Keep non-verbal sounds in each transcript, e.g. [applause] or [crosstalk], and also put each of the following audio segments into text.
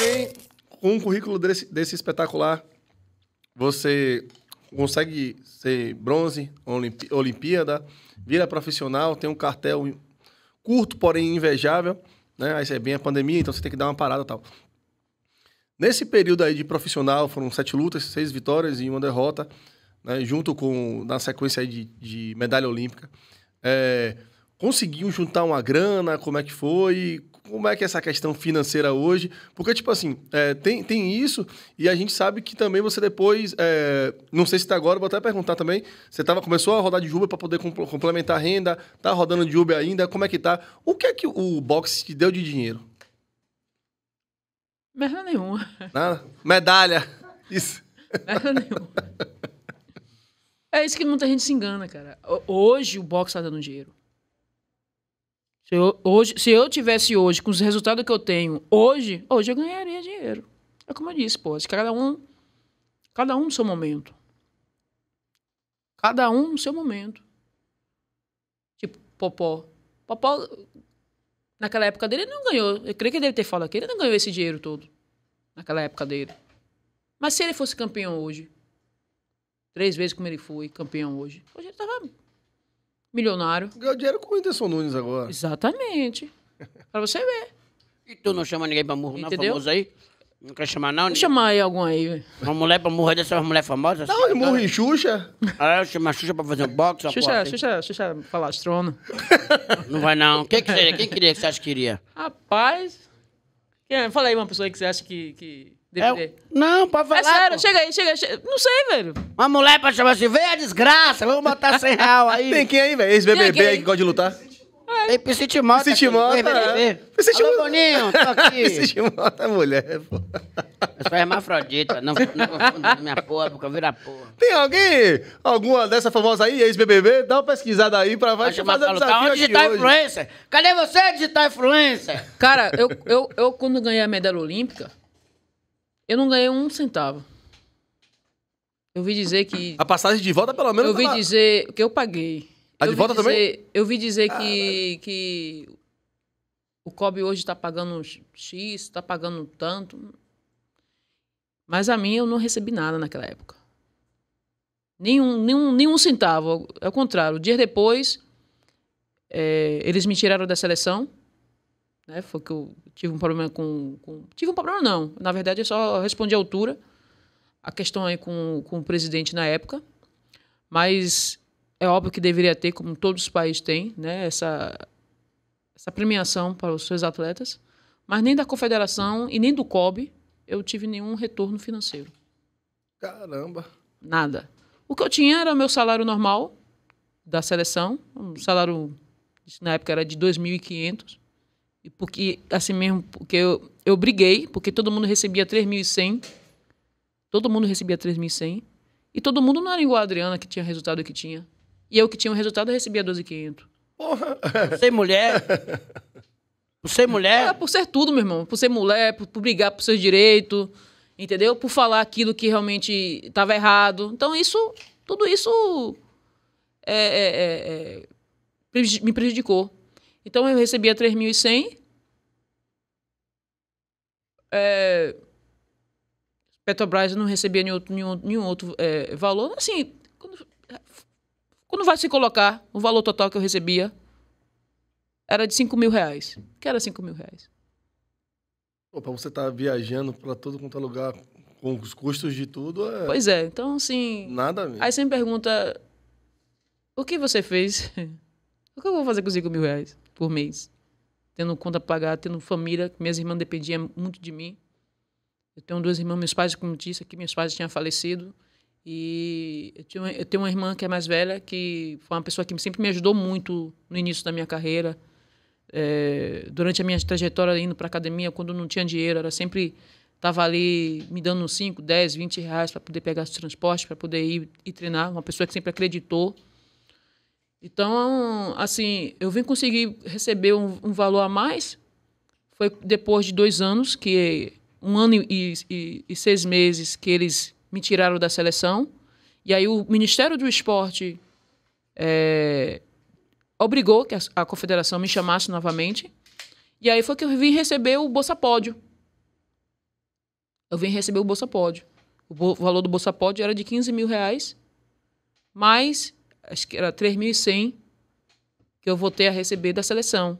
vem com um currículo desse, desse espetacular, você consegue ser bronze, Olimpí Olimpíada, vira profissional, tem um cartel curto, porém invejável, né? Aí você é bem a pandemia, então você tem que dar uma parada e tal. Nesse período aí de profissional, foram sete lutas, seis vitórias e uma derrota, né? junto com, na sequência de, de medalha olímpica. É, conseguiu juntar uma grana? Como é que foi? Como é que é essa questão financeira hoje? Porque, tipo assim, é, tem, tem isso e a gente sabe que também você depois, é, não sei se está agora, vou até perguntar também, você tava, começou a rodar de Uber para poder complementar a renda, tá rodando de Uber ainda, como é que tá? O que é que o boxe te deu de dinheiro? Merda nenhuma. Nada? Medalha. Isso. Merda nenhuma. É isso que muita gente se engana, cara. Hoje o boxe está dando dinheiro. Se eu, hoje, se eu tivesse hoje, com os resultados que eu tenho hoje, hoje eu ganharia dinheiro. É como eu disse, pô, cada um, cada um no seu momento. Cada um no seu momento. Tipo, Popó. Popó, naquela época dele, ele não ganhou. Eu creio que ele deve ter falado aqui, ele não ganhou esse dinheiro todo. Naquela época dele. Mas se ele fosse campeão hoje, três vezes como ele foi campeão hoje, hoje ele tava milionário. Ganhou dinheiro com o Whindersson Nunes agora. Exatamente. [laughs] pra você ver. E tu não chama ninguém pra murro, não, Entendeu? famoso aí? Não quer chamar, não? Vou chamar aí algum aí. Uma mulher pra morrer é dessas mulheres famosas? Não, assim, é morre em Xuxa. Ah, eu chamo a Xuxa pra fazer um boxe. Xuxa, porra, Xuxa, assim. Xuxa, falastrona. [laughs] Não vai, não. Quem, que seria? Quem queria que você acha que queria? Rapaz... Quem, é? fala aí uma pessoa que você acha que... que... DVD. É, não, pode é falar. É sério, pô. chega aí, chega, chega. Não sei, velho. Uma mulher pra chamar assim, vem a desgraça, vamos botar 100 real aí. Tem [laughs] quem aí, velho? Ex-BBB aí que gosta de lutar? É. Tem Piscite Mota. Piscite Mota. É. Piscite Mota. Boninho, tô [laughs] aqui. Piscite Mota é mulher, pô. Eu sou hermafrodita, não, não confunda minha porra, porque eu viro a porra. Tem alguém, alguma dessa famosa aí, ex-BBB? Dá uma pesquisada aí pra vai chamar pra lutar. Onde digital tá hoje. influencer? Cadê você, digital influencer? Cara, eu, eu, eu quando ganhei a medalha olímpica... Eu não ganhei um centavo. Eu vi dizer que. A passagem de volta, pelo menos. Eu vi tava... Tá dizer que eu paguei. A eu de volta dizer, também? Eu vi dizer que, que o COB hoje está pagando X, está pagando tanto. Mas a mim eu não recebi nada naquela época. Nenhum, nenhum, nenhum centavo. Ao é contrário, dias depois, é, eles me tiraram da seleção. Né? Foi que eu tive um problema com, com, Tive um problema, não. Na verdade, eu só respondi à altura a questão aí com, com o presidente na época. Mas é óbvio que deveria ter, como todos os países têm, né, essa, essa premiação para os seus atletas. Mas nem da confederação e nem do COB eu tive nenhum retorno financeiro. Caramba! Nada. O que eu tinha era o meu salário normal da seleção, um salário na época era de 2.500 porque, assim mesmo, porque eu, eu briguei, porque todo mundo recebia 3.100. Todo mundo recebia 3.100. E todo mundo não era igual a Adriana, que tinha resultado que tinha. E eu que tinha o resultado, eu recebia 12.500. Porra! Sem mulher. Por ser mulher? É, por ser tudo, meu irmão. Por ser mulher, por, por brigar por seus direitos, entendeu? Por falar aquilo que realmente estava errado. Então, isso, tudo isso é, é, é, é me prejudicou. Então eu recebia 3.100. É, Petrobras não recebia nenhum, nenhum, nenhum outro é, valor. Assim, quando, quando, vai se colocar o valor total que eu recebia, era de 5 mil reais. que era 5 mil reais? Para você estar tá viajando para todo quanto é lugar, com os custos de tudo, é... Pois é, então assim... Nada mesmo. Aí você me pergunta, o que você fez? [laughs] O que eu vou fazer com 5 mil reais? por mês. Tendo conta a pagar, tendo família, minhas irmãs dependiam muito de mim. Eu tenho duas irmãs, meus pais, como disse, que meus pais tinham falecido. E eu, tinha, eu tenho uma irmã que é mais velha, que foi uma pessoa que sempre me ajudou muito no início da minha carreira. É, durante a minha trajetória indo para academia, quando não tinha dinheiro, era sempre estava ali me dando uns 5, 10, 20 reais para poder pegar os transportes, para poder ir, ir treinar. Uma pessoa que sempre acreditou então, assim, eu vim conseguir receber um, um valor a mais. Foi depois de dois anos, que um ano e, e, e seis meses que eles me tiraram da seleção. E aí o Ministério do Esporte é, obrigou que a, a, confederação me chamasse novamente. E aí foi que eu vim receber o Bolsa Pódio. Eu vim receber o Bolsa Pódio. O, o valor do Bolsa Pódio era de 15 mil reais, mais acho que era 3.100 que eu voltei a receber da seleção.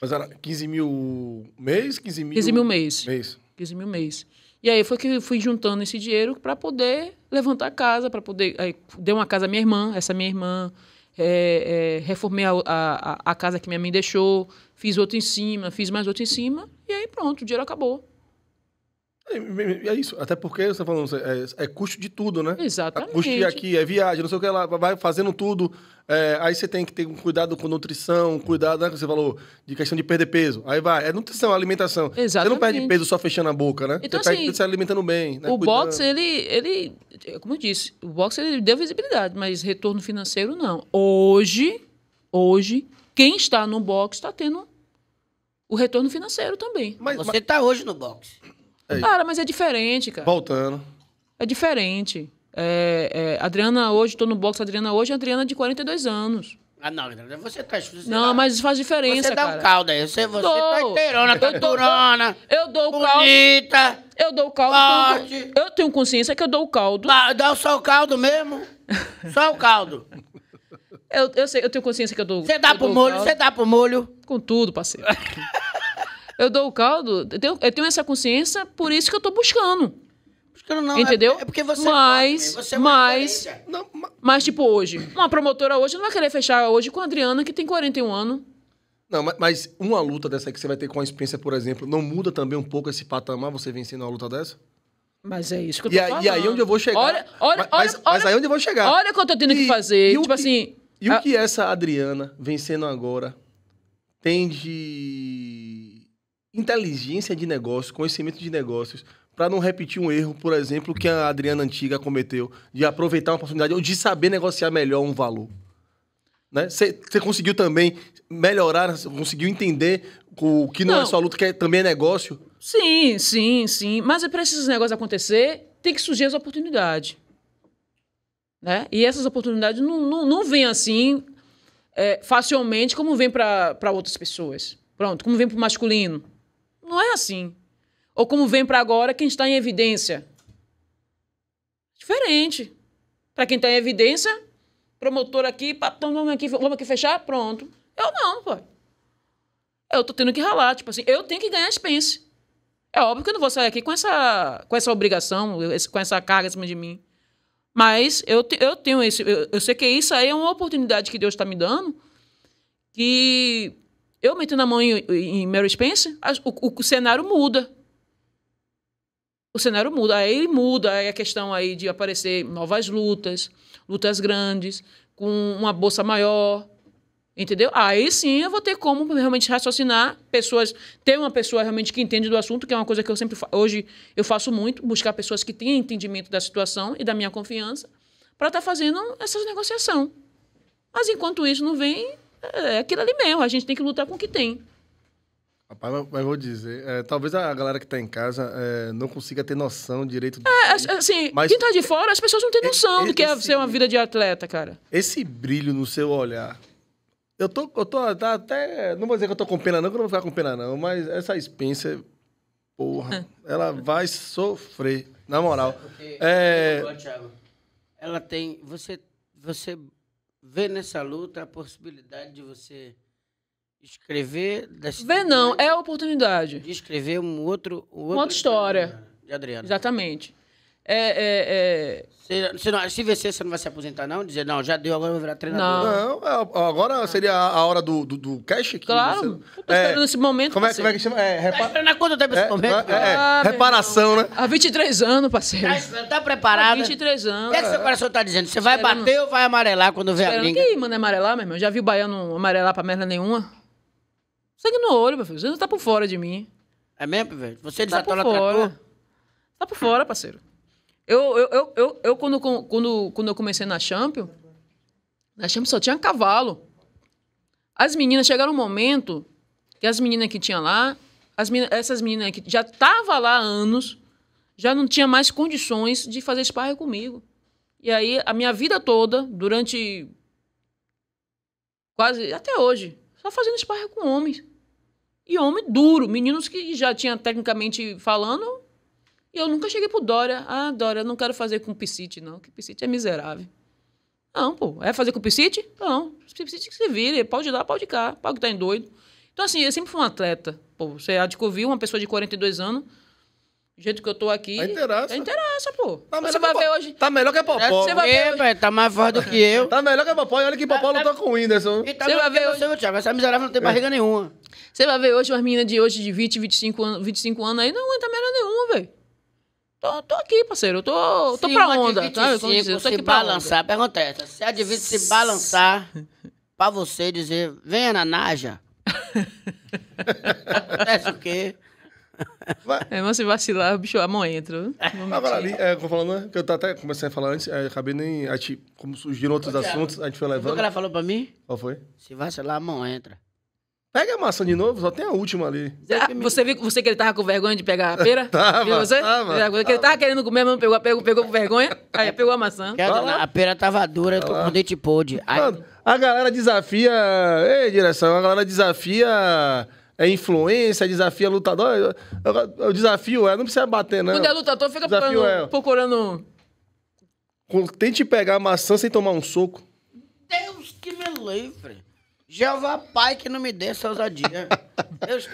Mas era 15 mil mês? 15 mil, 15 mil mês. mês. 15 mil mês. E aí foi que eu fui juntando esse dinheiro para poder levantar a casa, para poder. Aí, dei uma casa à minha irmã, essa minha irmã. É, é, reformei a, a, a casa que minha mãe deixou, fiz outro em cima, fiz mais outro em cima, e aí pronto, o dinheiro acabou. É, é isso, até porque você está falando, é, é, custo de tudo, né? Exatamente. É custo de aqui, é viagem, não sei o que lá, vai fazendo tudo. É, aí você tem que ter um cuidado com nutrição, cuidado, né? Você falou de questão de perder peso. Aí vai, é nutrição, alimentação. Exatamente. Você não perde peso só fechando a boca, né? Então, você assim, perde se tá alimentando bem. Né? O box boxe, ele, ele, como eu disse, o boxe ele deu visibilidade, mas retorno financeiro não. Hoje, hoje, quem está no boxe está tendo o retorno financeiro também. Mas, você está mas... hoje no boxe. Aí. É cara, mas é diferente, cara. Voltando. É diferente. É, é, Adriana hoje, tô no box Adriana hoje, Adriana de 42 anos. Ah, não, você tá. Você não, dá, mas faz diferença. Você dá cara. um caldo aí. Você, você tá dou. tá inteirona, torturona. Eu dou o caldo. Bonita. Eu dou o caldo. Forte. Eu tenho consciência que eu dou o caldo. dá só o caldo mesmo? [laughs] só o caldo. Eu, eu, sei, eu tenho consciência que eu dou. Você dá pro molho, você dá pro molho. Com tudo, parceiro. [laughs] eu dou o caldo, eu tenho, eu tenho essa consciência, por isso que eu tô buscando. Buscando não, é entendeu? É, é porque você é mas, pode, você é mas, não, mas, mas, tipo, hoje, uma promotora hoje não vai querer fechar hoje com a Adriana, que tem 41 anos. Não, mas uma luta dessa que você vai ter com a experiência, por exemplo, não muda também um pouco esse patamar, você vencendo uma luta dessa? Mas é isso que eu tô e, falando. E aí onde eu vou chegar. Olha, olha, mas, olha, mas aí onde eu vou chegar. Olha o que eu tô tendo e, que fazer. Tipo que, assim. E a... o que essa Adriana, vencendo agora, tem de inteligência de negócio, conhecimento de negócios, para não repetir um erro, por exemplo, que a Adriana Antiga cometeu, de aproveitar uma oportunidade ou de saber negociar melhor um valor. Você né? conseguiu também melhorar, conseguiu entender o que não, é não, é só luta, que é, também é negócio? Sim, sim, sim. Mas é para esses negócios acontecer, tem que surgir as oportunidades. Né? E essas oportunidades não, não, não vêm assim é, facilmente como vem para outras pessoas. Pronto, como vem para o masculino. Não é assim. Ou como vem para agora, quem está em evidência. Diferente. Para quem está em evidência, promotor aqui, vamos aqui, vamos aqui fechar, pronto. Eu não, pô. Eu tô tendo que ralar, tipo assim, eu tenho que ganhar expense. É óbvio que eu não vou sair aqui com essa, com essa obrigação, com essa carga em cima de mim. Mas eu, eu tenho esse. Eu, eu, sei que isso aí é uma oportunidade que Deus está me dando. Que eu metendo a mão em, em Mary Spencer, o, o, o, cenário muda. O cenário muda. Aí muda aí a questão aí de aparecer novas lutas, lutas grandes, com uma bolsa maior. Entendeu? Aí sim eu vou ter como realmente raciocinar pessoas, ter uma pessoa realmente que entende do assunto, que é uma coisa que eu sempre hoje eu faço muito, buscar pessoas que têm entendimento da situação e da minha confiança, para estar tá fazendo essas negociação. Mas enquanto isso não vem, é, é aquilo ali mesmo, a gente tem que lutar com o que tem. Rapaz, mas vou dizer, é, talvez a galera que está em casa é, não consiga ter noção direito. Do... É, é, é assim, mas... quem está de fora, as pessoas não têm noção do que é ser uma vida de atleta, cara. Esse brilho no seu olhar. Eu tô, eu tô até. Não vou dizer que eu tô com pena, não, que eu não vou ficar com pena, não, mas essa Spencer, porra, ela vai sofrer, na moral. É. Ela tem. Você, você vê nessa luta a possibilidade de você escrever... Vê não, é a oportunidade. De escrever um outro... Um outro Uma outra história. De Adriana. Exatamente. É, é, é... Se, não, se vencer, você não vai se aposentar, não? Dizer, não, já deu, agora eu vou virar treinador. Não, não é, agora seria a hora do, do, do cash aqui. Claro, você... eu tô é. esperando esse momento. Como é, como é que chama? É, repara... Tá esperando há quanto tempo esse é, momento? Ah, reparação, né? Há 23 anos, parceiro. Tá, tá preparado? Há 23 anos. O que, é que seu coração tá dizendo? Você vai esperando... bater ou vai amarelar quando vier a gringa? Ninguém mano, amarelar, meu irmão? Já viu o baiano amarelar pra merda nenhuma? Sangue no olho, meu filho. Você não tá por fora de mim. É mesmo, velho? Você desatola tá por fora. Tá por fora, parceiro. Eu, eu, eu, eu, eu quando, quando, quando eu comecei na Champion, na Champion só tinha cavalo. As meninas chegaram um momento que as meninas que tinha lá, as meninas, essas meninas que já estavam lá há anos, já não tinha mais condições de fazer sparring comigo. E aí, a minha vida toda, durante quase até hoje, só fazendo sparring com homens. E homem duro, meninos que já tinha tecnicamente falando e eu nunca cheguei pro Dória. Ah, Dória, eu não quero fazer com o Piscite, não, que Piscite é miserável. Não, pô. É fazer com o Piscite? Não. Piscite que se vire, pode de lá, pode de cá, pode que tá em doido. Então, assim, eu sempre fui um atleta. Pô, você há de uma pessoa de 42 anos, do jeito que eu tô aqui. Tá interessa. Tá interessa, pô. Tá você vai ver hoje. Tá melhor que a é, Popó. Você vai ver. Tá mais forte do que é, eu. Tá melhor que a Popó. E olha que tá, Popó tá, lutou tá... com o Whindersson. Você tá vai ver hoje. Você, Thiago. Essa miserável não tem é. barriga nenhuma. Você vai ver hoje umas meninas de hoje de 20, 25 anos, 25 anos aí, não aguenta melhor nenhuma, velho. Tô, tô aqui, parceiro. Eu tô, tô pra onda. 25, eu tô se aqui balançar. Pergunta essa. Se a divisa se balançar pra você dizer, venha na Naja. [laughs] Acontece o quê? Vai. É, mas se vacilar, o bicho, a mão entra. Agora, ali, é, falando, né, que eu até comecei a falar antes, é, acabei nem. A gente, como surgiram outros assuntos, a gente foi levando. O que ela falou pra mim? Qual foi? Se vacilar, a mão entra. Pega a maçã de novo, só tem a última ali. Ah, você viu você que ele tava com vergonha de pegar a pera? [laughs] tava, você? Tava, que ele tava querendo comer, mas não pegou, pegou, pegou com vergonha. Aí pegou a maçã. a pera tava dura, eu tô com dente Aí... A galera desafia... Ei, direção, a galera desafia... É influência, desafia lutador. O desafio é, não precisa bater, né? Quando é lutador, fica procurando, é... procurando... Tente pegar a maçã sem tomar um soco. Deus que me livre. Jeová Pai que não me dê essa ousadia. [laughs]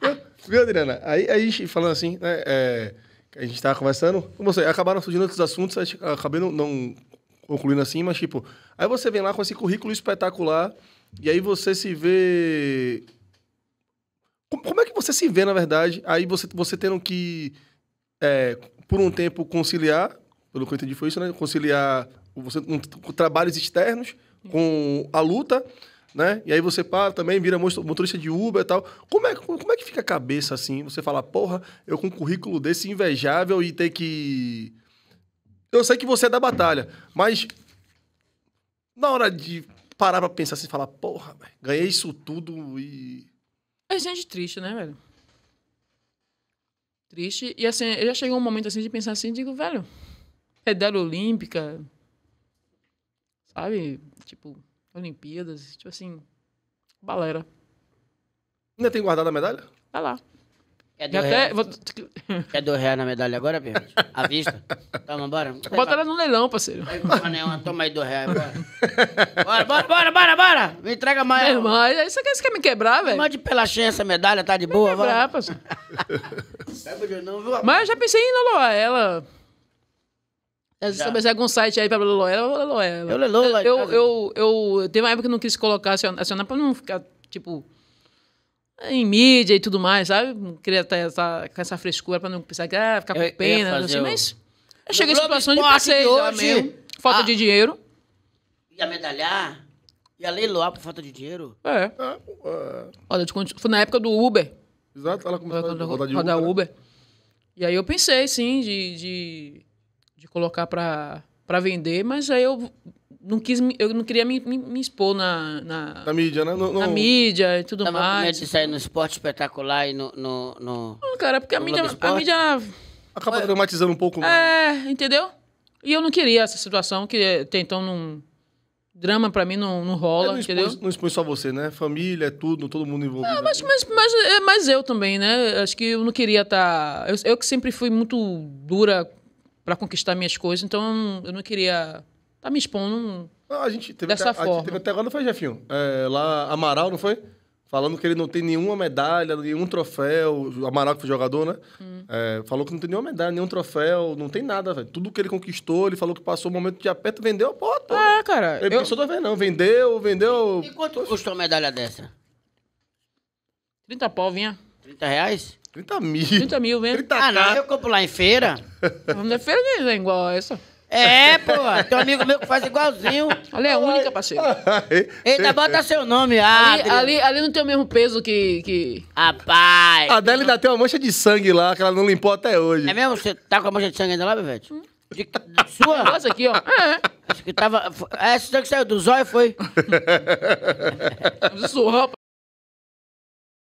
eu Viu, Adriana? Aí, gente falando assim, né, é, a gente tava conversando, você, acabaram surgindo outros assuntos, tipo, acabei não, não, concluindo assim, mas tipo, aí você vem lá com esse currículo espetacular, e aí você se vê. Como, como é que você se vê, na verdade? Aí você, você tendo que, é, por um tempo, conciliar, pelo que eu entendi foi isso, né? Conciliar você, um, trabalhos externos com a luta, né? E aí você para também, vira motorista de Uber e tal. Como é, como é que fica a cabeça assim? Você fala, porra, eu com um currículo desse invejável e ter que. Eu sei que você é da batalha, mas na hora de parar pra pensar assim, falar, porra, ganhei isso tudo e. É gente triste, né, velho? Triste. E assim, eu já chegou um momento assim de pensar assim, digo, velho, medalha olímpica, sabe? tipo, Olimpíadas, tipo assim, balera. Ainda tem guardado a medalha? Tá lá. Quer dois, até... reais? [laughs] Quer dois reais na medalha agora, Pedro? À vista? Toma, bora. [laughs] Bota ela no leilão, parceiro. toma aí dois reais, bora. Bora, bora, bora, bora, bora. Me entrega mais. Meu irmão, isso aqui, você quer me quebrar, velho? Mande pelachinha essa medalha, tá de boa, vai. Me quebrar, parceiro. [laughs] Mas eu já pensei em noloar ela você Mas algum site aí pra Loloé, Loloé. Eu, Loloé. Eu, eu, eu, eu, teve uma época que não quis colocar, acionar, acionar pra não ficar, tipo, em mídia e tudo mais, sabe? Não queria estar essa, com essa frescura pra não pensar que, ah, ficar com pena, não sei, mas... Eu cheguei em situação de passeio mesmo, falta ah, de dinheiro. Ia medalhar, ia leiloar por falta de dinheiro. É. é, é. Olha, foi na época do Uber. Exato, ela começou a rodar de Uber. Né? Uber. E aí eu pensei, sim, de... de de colocar para vender, mas aí eu não quis, eu não queria me, me, me expor na, na, na mídia, né? No, no... Na mídia e tudo Tava mais. Tava de sair no esporte espetacular e no... no, no... Não, cara, porque a mídia, a mídia... Acaba dramatizando um pouco. Né? É, entendeu? E eu não queria essa situação, que até então não... Drama pra mim não, não rola, é, não entendeu? não expõe só você, né? Família, tudo, todo mundo envolvido. Não, ah, mas, mas, mas, é, mas eu também, né? Acho que eu não queria estar... Tá... Eu, eu que sempre fui muito dura para conquistar minhas coisas, então eu não queria estar tá me expondo não, a gente teve dessa até, forma. teve até agora, não foi, Jefinho? É, lá, Amaral, não foi? Falando que ele não tem nenhuma medalha, nenhum troféu. O Amaral, que foi jogador, né? Hum. É, falou que não tem nenhuma medalha, nenhum troféu, não tem nada, velho. Tudo que ele conquistou, ele falou que passou um momento de aperto, vendeu a porra Ah, é, cara. Ele eu... passou da vez, não. Vendeu, vendeu. E quanto custou uma medalha dessa? 30 pau, vinha. 30 reais? 30 mil. 30 mil mesmo. 30 ah, não, eu compro lá em feira. Na feira mesmo né? é igual a essa. É, pô. Tem um amigo meu que faz igualzinho. Ali é única, parceiro. Ainda bota seu nome, ali, ali, ali não tem o mesmo peso que. que... Rapaz. A dela ainda tem uma mancha de sangue lá, que ela não limpou até hoje. É mesmo? Você tá com a mancha de sangue ainda lá, Bevete? Hum. De, de, sua? [laughs] Nossa, aqui, ó. É. é. Acho que tava. É, essa que saiu do zóio foi. [laughs] Surra,